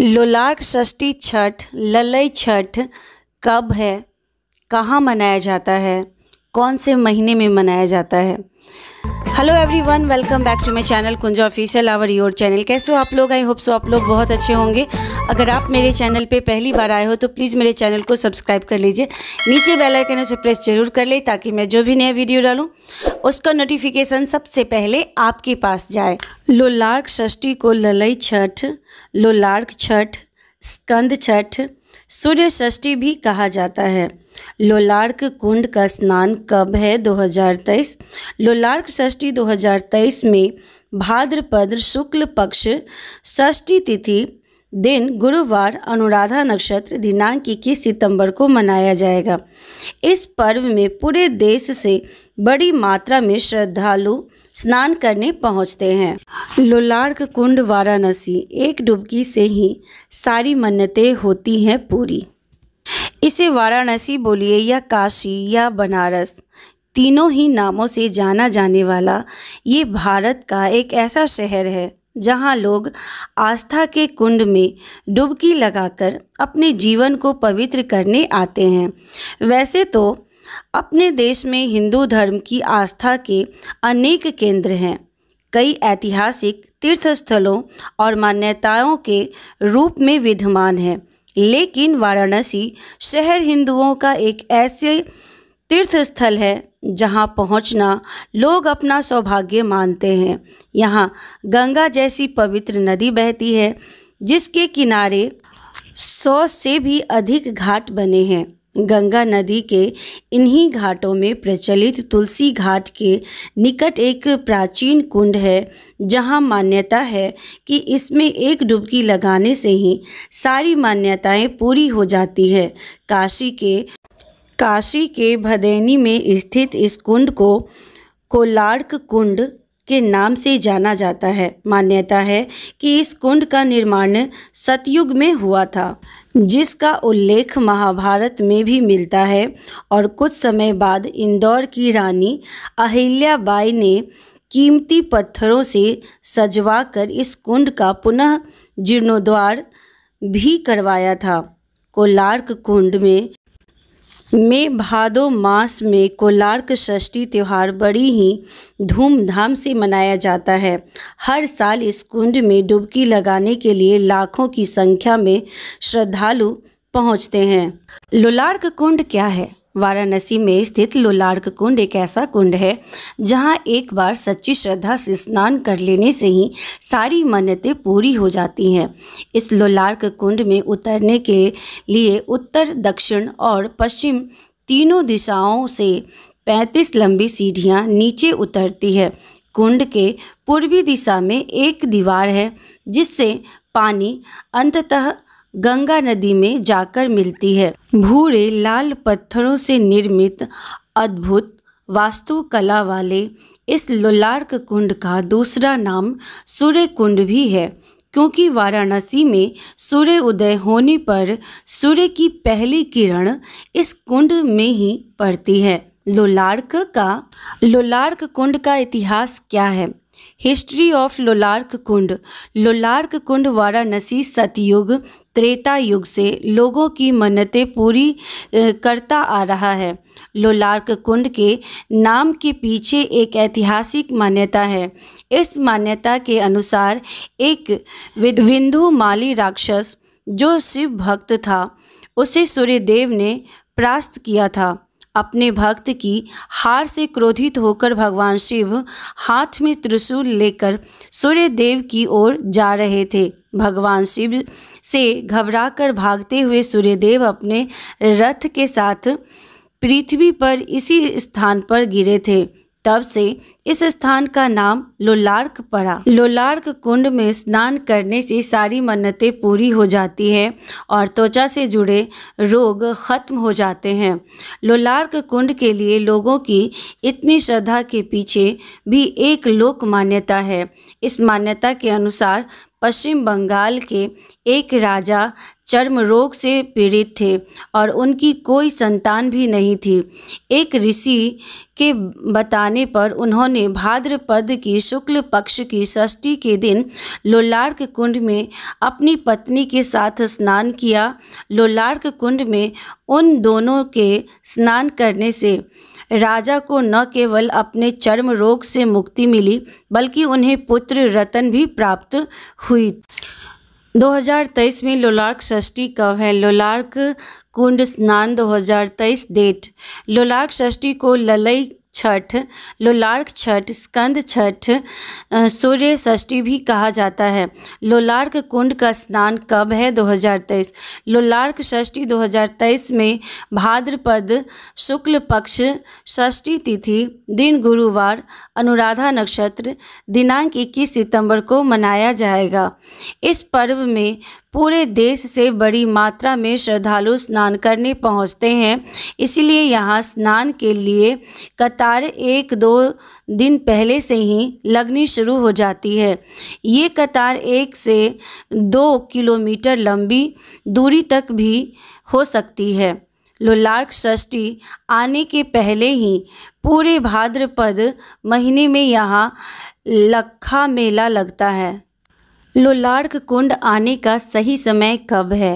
लोलार्क षष्ठी छठ ललई छठ कब है कहाँ मनाया जाता है कौन से महीने में मनाया जाता है hello everyone welcome back to my channel Kunja official our your channel कैसे हो आप लोग आई होप सो आप लोग बहुत अच्छे होंगे अगर आप मेरे चैनल पे पहली बार आए हो तो प्लीज़ मेरे चैनल को सब्सक्राइब कर लीजिए नीचे बेल आइकन उसे प्रेस जरूर कर ले ताकि मैं जो भी नया वीडियो डालूँ उसका नोटिफिकेशन सबसे पहले आपके पास जाए लोलार्क षष्ठी को ललई छठ लोलार्क छठ स्कंद छठ सूर्य षष्ठी भी कहा जाता है लोलार्क कुंड का स्नान कब है 2023 लोलार्क षष्ठी 2023 में भाद्रपद शुक्ल पक्ष षष्ठी तिथि दिन गुरुवार अनुराधा नक्षत्र दिनांक इक्कीस सितंबर को मनाया जाएगा इस पर्व में पूरे देश से बड़ी मात्रा में श्रद्धालु स्नान करने पहुंचते हैं लोलार्क कुंड वाराणसी एक डुबकी से ही सारी मन्नतें होती हैं पूरी इसे वाराणसी बोलिए या काशी या बनारस तीनों ही नामों से जाना जाने वाला ये भारत का एक ऐसा शहर है जहाँ लोग आस्था के कुंड में डुबकी लगाकर अपने जीवन को पवित्र करने आते हैं वैसे तो अपने देश में हिंदू धर्म की आस्था के अनेक केंद्र हैं कई ऐतिहासिक तीर्थस्थलों और मान्यताओं के रूप में विद्यमान हैं लेकिन वाराणसी शहर हिंदुओं का एक ऐसे तीर्थस्थल है जहां पहुंचना लोग अपना सौभाग्य मानते हैं यहां गंगा जैसी पवित्र नदी बहती है जिसके किनारे सौ से भी अधिक घाट बने हैं गंगा नदी के इन्हीं घाटों में प्रचलित तुलसी घाट के निकट एक प्राचीन कुंड है जहां मान्यता है कि इसमें एक डुबकी लगाने से ही सारी मान्यताएं पूरी हो जाती है काशी के काशी के भदैनी में स्थित इस कुंड को कोलार्क कुंड के नाम से जाना जाता है मान्यता है कि इस कुंड का निर्माण सतयुग में हुआ था जिसका उल्लेख महाभारत में भी मिलता है और कुछ समय बाद इंदौर की रानी अहिल्याबाई ने कीमती पत्थरों से सजवा कर इस कुंड का पुनः जीर्णोद्वार भी करवाया था कोलार्क कुंड में में भादो मास में कोलार्क षष्ठी त्यौहार बड़ी ही धूमधाम से मनाया जाता है हर साल इस कुंड में डुबकी लगाने के लिए लाखों की संख्या में श्रद्धालु पहुंचते हैं लोलार्क कुंड क्या है वाराणसी में स्थित लोलार्क कुंड एक ऐसा कुंड है जहाँ एक बार सच्ची श्रद्धा से स्नान कर लेने से ही सारी मन्नतें पूरी हो जाती हैं इस लोलार्क कुंड में उतरने के लिए उत्तर दक्षिण और पश्चिम तीनों दिशाओं से पैंतीस लंबी सीढ़ियाँ नीचे उतरती है कुंड के पूर्वी दिशा में एक दीवार है जिससे पानी अंततः गंगा नदी में जाकर मिलती है भूरे लाल पत्थरों से निर्मित अद्भुत वास्तुकला वाले इस लोलार्क कुंड का दूसरा नाम सूर्य कुंड भी है क्योंकि वाराणसी में सूर्य उदय होने पर सूर्य की पहली किरण इस कुंड में ही पड़ती है लोलार्क का लोलार्क कुंड का इतिहास क्या है हिस्ट्री ऑफ लोलार्क कुंड लोलार्क कुंड वाराणसी सतयुग त्रेता युग से लोगों की मन्नतें पूरी करता आ रहा है लोलार्क कुंड के नाम के पीछे एक ऐतिहासिक मान्यता है इस मान्यता के अनुसार एक विंधु माली राक्षस जो शिव भक्त था उसे सूर्यदेव ने प्रास्त किया था अपने भक्त की हार से क्रोधित होकर भगवान शिव हाथ में त्रिशूल लेकर सूर्यदेव की ओर जा रहे थे भगवान शिव से घबराकर भागते हुए सूर्यदेव अपने रथ के साथ पृथ्वी पर इसी स्थान पर गिरे थे तब से इस स्थान का नाम लोलार्क पड़ा लोलार्क कुंड में स्नान करने से सारी मन्नतें पूरी हो जाती है और त्वचा से जुड़े रोग खत्म हो जाते हैं लोलार्क कुंड के लिए लोगों की इतनी श्रद्धा के पीछे भी एक लोक मान्यता है इस मान्यता के अनुसार पश्चिम बंगाल के एक राजा चर्म रोग से पीड़ित थे और उनकी कोई संतान भी नहीं थी एक ऋषि के बताने पर उन्होंने भाद्रपद की शुक्ल पक्ष की षष्ठी के दिन लोलार्क कुंड में अपनी पत्नी के साथ स्नान किया लोलार्क कुंड में उन दोनों के स्नान करने से राजा को न केवल अपने चर्म रोग से मुक्ति मिली बल्कि उन्हें पुत्र रतन भी प्राप्त हुई 2023 में लोलार्क षष्ठी कब है लोलार्क कुंड स्नान 2023 डेट लोलार्क षष्ठी को ललई छठ लोलार्क छठ स्कंद छठ सूर्य षष्ठी भी कहा जाता है लोलार्क कुंड का स्नान कब है 2023 लोलार्क षष्ठी 2023 में भाद्रपद शुक्ल पक्ष षष्ठी तिथि दिन गुरुवार अनुराधा नक्षत्र दिनांक 21 सितंबर को मनाया जाएगा इस पर्व में पूरे देश से बड़ी मात्रा में श्रद्धालु स्नान करने पहुंचते हैं इसलिए यहाँ स्नान के लिए कतार एक दो दिन पहले से ही लगनी शुरू हो जाती है ये कतार एक से दो किलोमीटर लंबी दूरी तक भी हो सकती है लोलार्क षष्ठी आने के पहले ही पूरे भाद्रपद महीने में यहाँ लखा मेला लगता है लोलार्क कुंड आने का सही समय कब है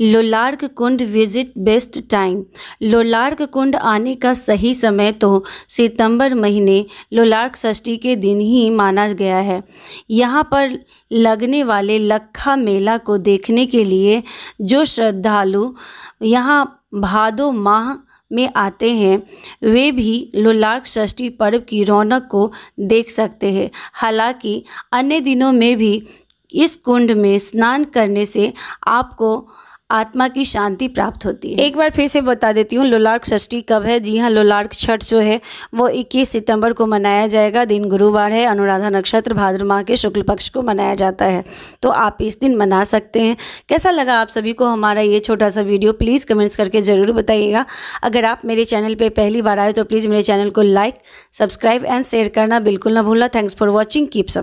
Lolark Kund visit best time Lolark Kund आने का सही समय तो सितंबर महीने लोलार्क षष्ठी के दिन ही माना गया है यहाँ पर लगने वाले लखा मेला को देखने के लिए जो श्रद्धालु यहाँ भादो माह में आते हैं वे भी लोलार्क षष्ठी पर्व की रौनक को देख सकते हैं हालांकि अन्य दिनों में भी इस कुंड में स्नान करने से आपको आत्मा की शांति प्राप्त होती है एक बार फिर से बता देती हूँ लोलार्क षष्ठी कब है जी हाँ लोलार्क छठ जो है वो 21 सितंबर को मनाया जाएगा दिन गुरुवार है अनुराधा नक्षत्र भाद्र माह के शुक्ल पक्ष को मनाया जाता है तो आप इस दिन मना सकते हैं कैसा लगा आप सभी को हमारा ये छोटा सा वीडियो प्लीज़ कमेंट्स करके ज़रूर बताइएगा अगर आप मेरे चैनल पर पहली बार आए तो प्लीज़ मेरे चैनल को लाइक सब्सक्राइब एंड शेयर करना बिल्कुल ना भूलना थैंक्स फॉर वॉचिंग कीप